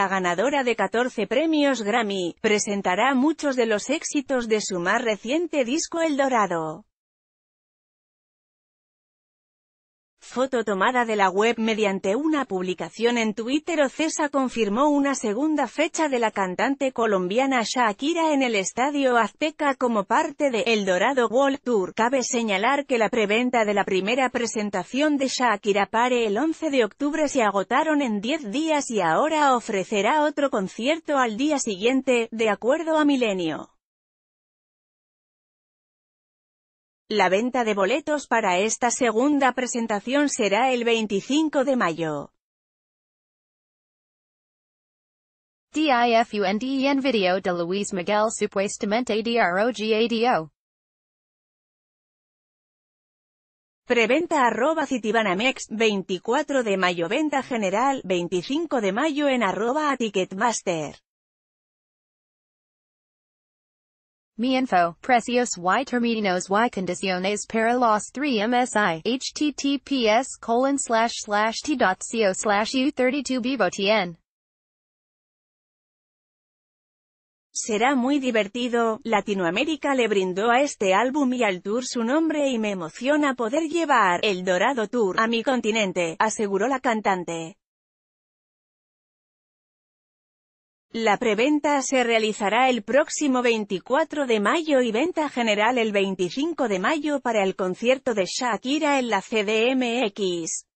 la ganadora de 14 premios Grammy, presentará muchos de los éxitos de su más reciente disco El Dorado. Foto tomada de la web mediante una publicación en Twitter o CESA confirmó una segunda fecha de la cantante colombiana Shakira en el Estadio Azteca como parte de El Dorado World Tour. Cabe señalar que la preventa de la primera presentación de Shakira Pare el 11 de octubre se agotaron en 10 días y ahora ofrecerá otro concierto al día siguiente, de acuerdo a Milenio. La venta de boletos para esta segunda presentación será el 25 de mayo. DIFUNDEN e Video de Luis Miguel Preventa arroba Citibanamex, 24 de mayo Venta general, 25 de mayo en arroba a Ticketmaster. Mi info, precios y terminos y condiciones para los 3 MSI, https colon slash slash t.co slash u32 botn Será muy divertido, Latinoamérica le brindó a este álbum y al tour su nombre y me emociona poder llevar El Dorado Tour a mi continente, aseguró la cantante. La preventa se realizará el próximo 24 de mayo y venta general el 25 de mayo para el concierto de Shakira en la CDMX.